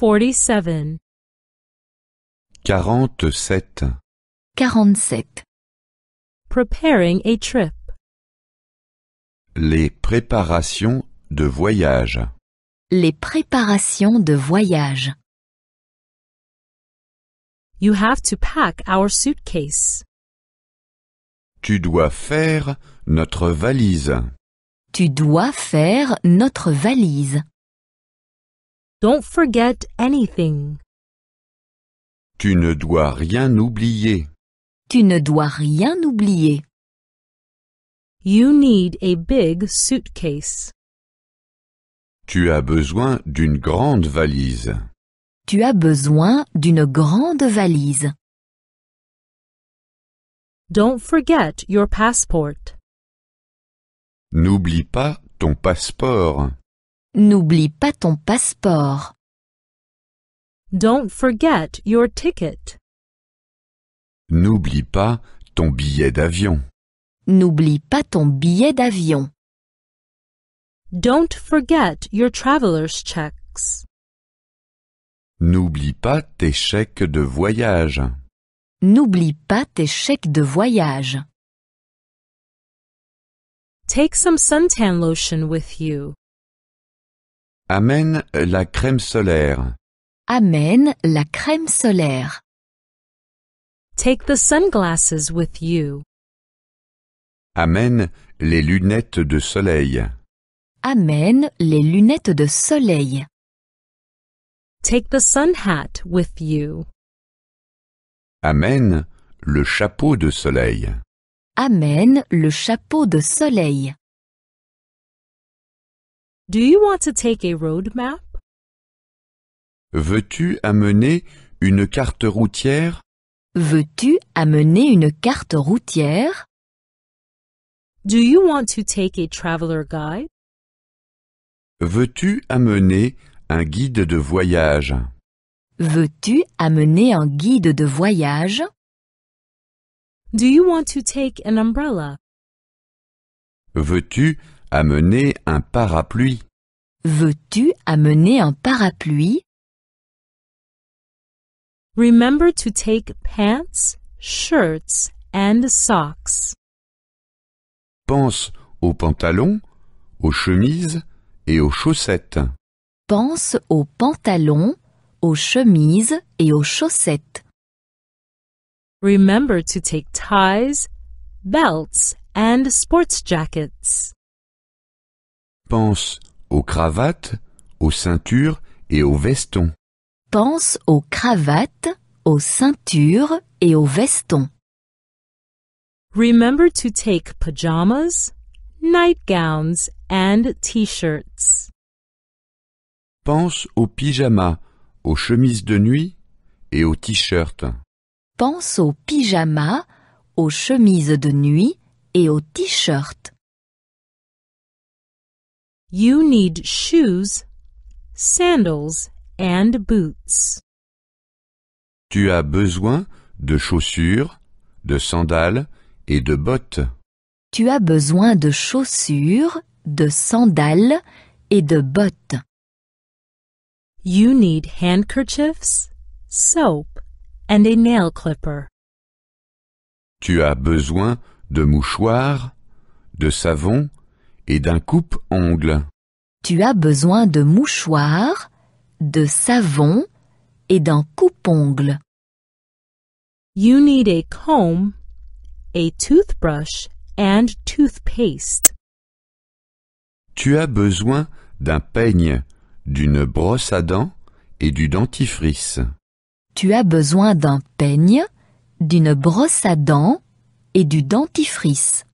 47 47 47 Preparing a trip Les préparations de voyage Les préparations de voyage You have to pack our suitcase. Tu dois faire notre valise. Tu dois faire notre valise. Don't forget anything. Tu ne dois rien oublier. Tu ne dois rien oublier. You need a big suitcase. Tu as besoin d'une grande valise. Tu as besoin d'une grande valise. Don't forget your passport. N'oublie pas ton passeport. N'oublie pas ton passeport. Don't forget your ticket. N'oublie pas ton billet d'avion. N'oublie pas ton billet d'avion. Don't forget your traveler's checks. N'oublie pas tes chèques de voyage. N'oublie pas tes chèques de voyage. Take some suntan lotion with you. Amène la crème solaire. Amen la crème solaire. Take the sunglasses with you. Amen les lunettes de soleil. Amen les lunettes de soleil. Take the sun hat with you. Amène le chapeau de soleil. Amène le chapeau de soleil. Do you want to take a road map? Veux-tu amener une carte routière? Veux-tu amener une carte routière? Do you want to take a traveler guide? Veux-tu amener un guide de voyage? Veux-tu amener un guide de voyage? Do you want to take an umbrella? Veux-tu amener un parapluie Veux-tu amener un parapluie Remember to take pants, shirts and socks. Pense aux pantalons, aux chemises et aux chaussettes. Pense aux pantalons, aux chemises et aux chaussettes. Remember to take ties, belts and sports jackets. Pense aux cravates, aux ceintures et aux vestons. Pense aux cravates, aux ceintures et aux vestons. Remember to take pajamas, nightgowns and t-shirts. Pense au pyjamas, aux chemises de nuit et aux t-shirts. Pense aux pyjamas, aux chemises de nuit et aux t-shirts. You need shoes, sandals and boots. Tu as besoin de chaussures, de sandales et de bottes. Tu as besoin de chaussures, de sandales et de bottes. You need handkerchiefs, soap and a nail clipper. Tu as besoin de mouchoirs, de savon et d'un coupe-ongle. Tu as besoin de mouchoirs, de savon et d'un coupe-ongle. You need a comb, a toothbrush and toothpaste. Tu as besoin d'un peigne, d'une brosse à dents et du dentifrice. Tu as besoin d'un peigne, d'une brosse à dents et du dentifrice.